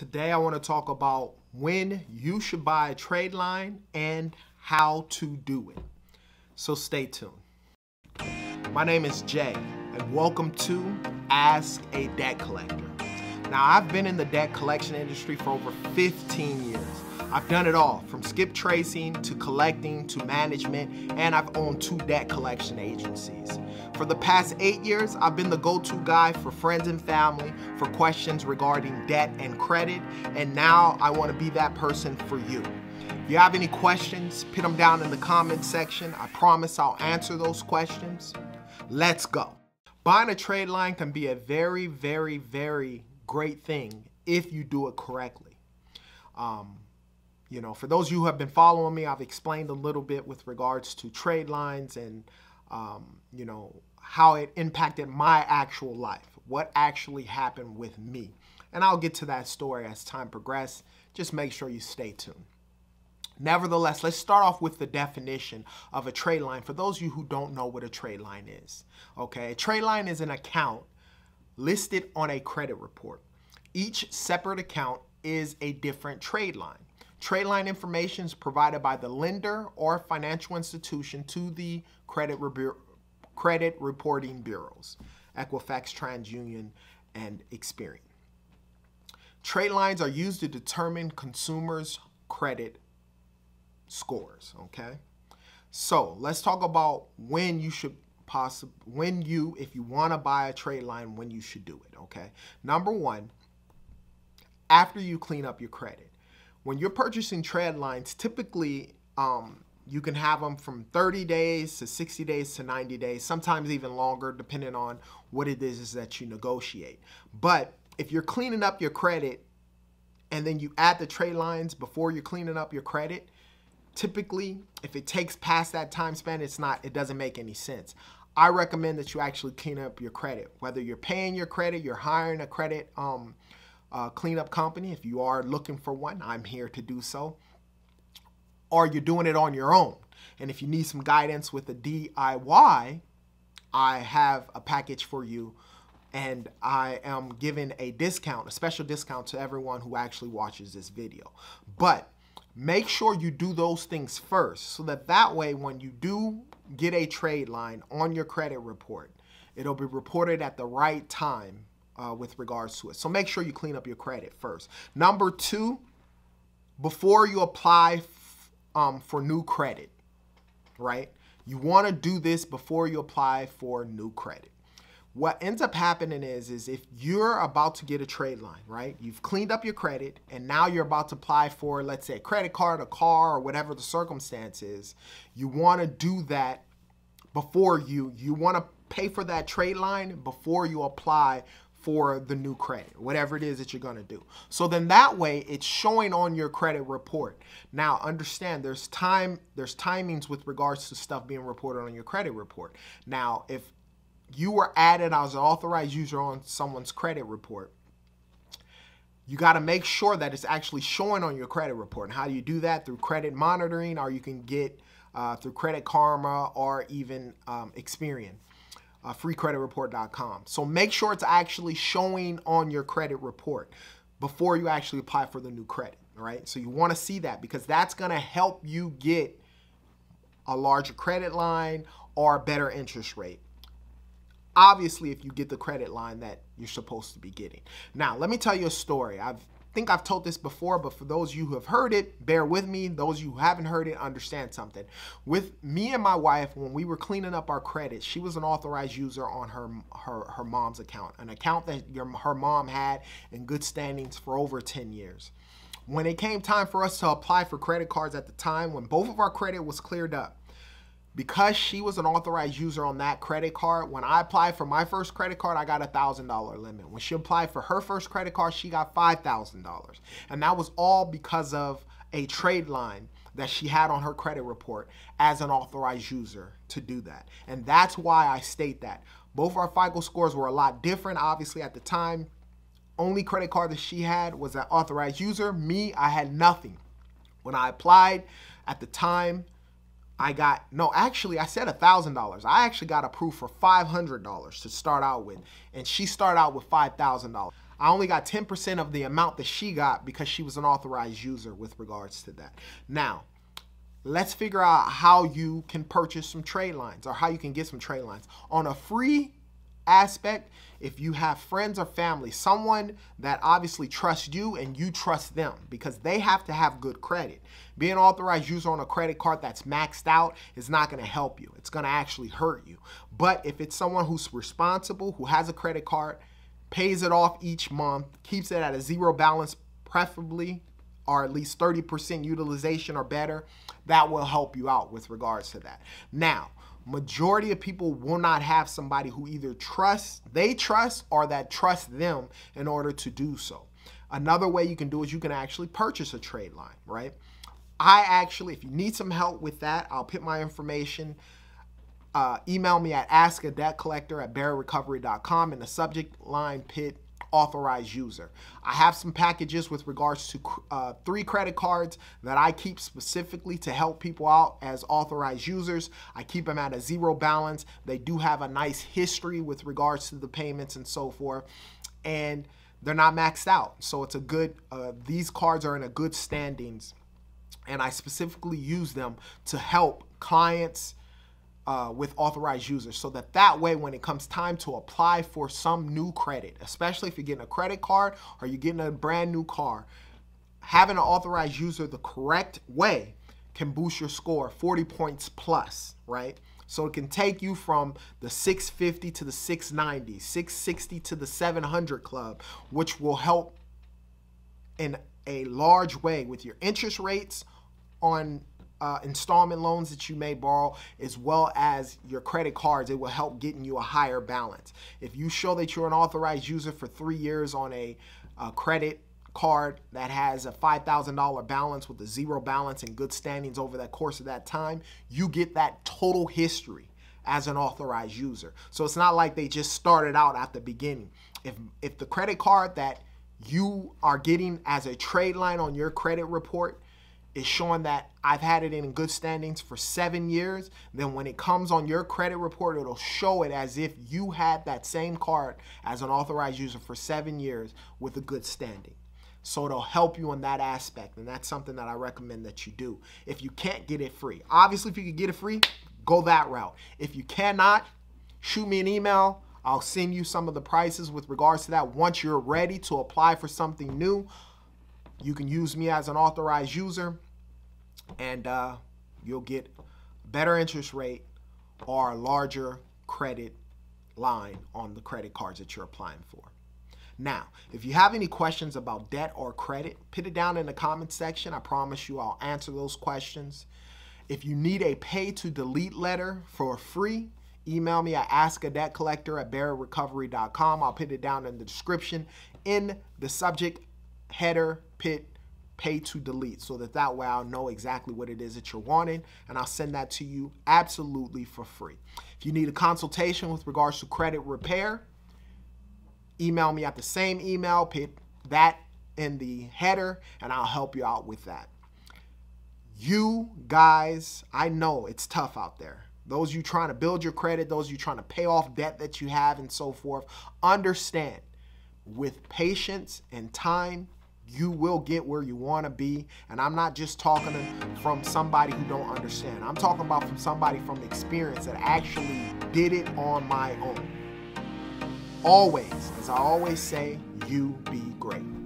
Today I want to talk about when you should buy a trade line and how to do it. So stay tuned. My name is Jay and welcome to Ask a Debt Collector. Now I've been in the debt collection industry for over 15 years I've done it all, from skip tracing to collecting to management, and I've owned two debt collection agencies. For the past eight years, I've been the go-to guy for friends and family for questions regarding debt and credit, and now I wanna be that person for you. If you have any questions, put them down in the comments section. I promise I'll answer those questions. Let's go. Buying a trade line can be a very, very, very great thing if you do it correctly. Um, you know, for those of you who have been following me, I've explained a little bit with regards to trade lines and, um, you know, how it impacted my actual life, what actually happened with me. And I'll get to that story as time progresses. Just make sure you stay tuned. Nevertheless, let's start off with the definition of a trade line for those of you who don't know what a trade line is. Okay, a trade line is an account listed on a credit report. Each separate account is a different trade line. Trade line information is provided by the lender or financial institution to the credit, credit reporting bureaus, Equifax, TransUnion, and Experian. Trade lines are used to determine consumers' credit scores, okay? So let's talk about when you should possibly, when you, if you wanna buy a trade line, when you should do it, okay? Number one, after you clean up your credit when you're purchasing trade lines, typically um, you can have them from 30 days to 60 days to 90 days, sometimes even longer, depending on what it is that you negotiate. But if you're cleaning up your credit and then you add the trade lines before you're cleaning up your credit, typically if it takes past that time span, it's not, it doesn't make any sense. I recommend that you actually clean up your credit, whether you're paying your credit, you're hiring a credit um, uh, cleanup company, if you are looking for one, I'm here to do so. Or you're doing it on your own. And if you need some guidance with a DIY, I have a package for you and I am giving a discount, a special discount to everyone who actually watches this video. But make sure you do those things first so that that way when you do get a trade line on your credit report, it'll be reported at the right time uh, with regards to it. So make sure you clean up your credit first. Number two, before you apply um, for new credit, right? You want to do this before you apply for new credit. What ends up happening is, is if you're about to get a trade line, right? You've cleaned up your credit and now you're about to apply for, let's say, a credit card, a car, or whatever the circumstance is. You want to do that before you, you want to pay for that trade line before you apply for the new credit, whatever it is that you're gonna do. So then that way it's showing on your credit report. Now understand there's time, there's timings with regards to stuff being reported on your credit report. Now, if you were added as an authorized user on someone's credit report, you got to make sure that it's actually showing on your credit report. And how do you do that? Through credit monitoring, or you can get uh, through Credit Karma or even um, Experian uh, freecreditreport.com. So make sure it's actually showing on your credit report before you actually apply for the new credit. Right. So you want to see that because that's going to help you get a larger credit line or a better interest rate. Obviously, if you get the credit line that you're supposed to be getting. Now, let me tell you a story. I've think I've told this before, but for those you who have heard it, bear with me. Those you who haven't heard it, understand something. With me and my wife, when we were cleaning up our credit, she was an authorized user on her her, her mom's account, an account that your, her mom had in good standings for over 10 years. When it came time for us to apply for credit cards at the time, when both of our credit was cleared up, because she was an authorized user on that credit card, when I applied for my first credit card, I got a $1,000 limit. When she applied for her first credit card, she got $5,000. And that was all because of a trade line that she had on her credit report as an authorized user to do that. And that's why I state that. Both our FICO scores were a lot different, obviously, at the time. Only credit card that she had was an authorized user. Me, I had nothing. When I applied at the time, I got, no, actually, I said $1,000. I actually got approved for $500 to start out with. And she started out with $5,000. I only got 10% of the amount that she got because she was an authorized user with regards to that. Now, let's figure out how you can purchase some trade lines or how you can get some trade lines. On a free aspect, if you have friends or family, someone that obviously trusts you and you trust them because they have to have good credit. Being authorized user on a credit card that's maxed out is not going to help you. It's going to actually hurt you. But if it's someone who's responsible, who has a credit card, pays it off each month, keeps it at a zero balance preferably or at least 30% utilization or better, that will help you out with regards to that. Now, majority of people will not have somebody who either trusts, they trust, or that trusts them in order to do so. Another way you can do is you can actually purchase a trade line, right? I actually, if you need some help with that, I'll put my information. Uh, email me at askadebtcollector at bearrecovery.com in the subject line pit authorized user. I have some packages with regards to uh, three credit cards that I keep specifically to help people out as authorized users. I keep them at a zero balance. They do have a nice history with regards to the payments and so forth. And they're not maxed out. So it's a good, uh, these cards are in a good standings. And I specifically use them to help clients uh, with authorized users so that that way when it comes time to apply for some new credit, especially if you're getting a credit card or you're getting a brand new car, having an authorized user the correct way can boost your score 40 points plus, right? So it can take you from the 650 to the 690, 660 to the 700 club, which will help in a large way with your interest rates on uh, installment loans that you may borrow, as well as your credit cards. It will help getting you a higher balance. If you show that you're an authorized user for three years on a, a credit card that has a $5,000 balance with a zero balance and good standings over that course of that time, you get that total history as an authorized user. So it's not like they just started out at the beginning. If, if the credit card that you are getting as a trade line on your credit report is showing that I've had it in good standings for seven years, then when it comes on your credit report, it'll show it as if you had that same card as an authorized user for seven years with a good standing. So it'll help you in that aspect, and that's something that I recommend that you do. If you can't get it free, obviously, if you can get it free, go that route. If you cannot, shoot me an email. I'll send you some of the prices with regards to that once you're ready to apply for something new. You can use me as an authorized user and uh, you'll get better interest rate or a larger credit line on the credit cards that you're applying for. Now, if you have any questions about debt or credit, put it down in the comment section. I promise you I'll answer those questions. If you need a pay to delete letter for free, email me at askadebtcollector at barrettrecovery.com. I'll put it down in the description in the subject header, pit, pay to delete so that that way I'll know exactly what it is that you're wanting and I'll send that to you absolutely for free. If you need a consultation with regards to credit repair, email me at the same email, put that in the header and I'll help you out with that. You guys, I know it's tough out there. Those you trying to build your credit, those you trying to pay off debt that you have and so forth, understand with patience and time, you will get where you want to be. And I'm not just talking from somebody who don't understand. I'm talking about from somebody from experience that actually did it on my own. Always, as I always say, you be great.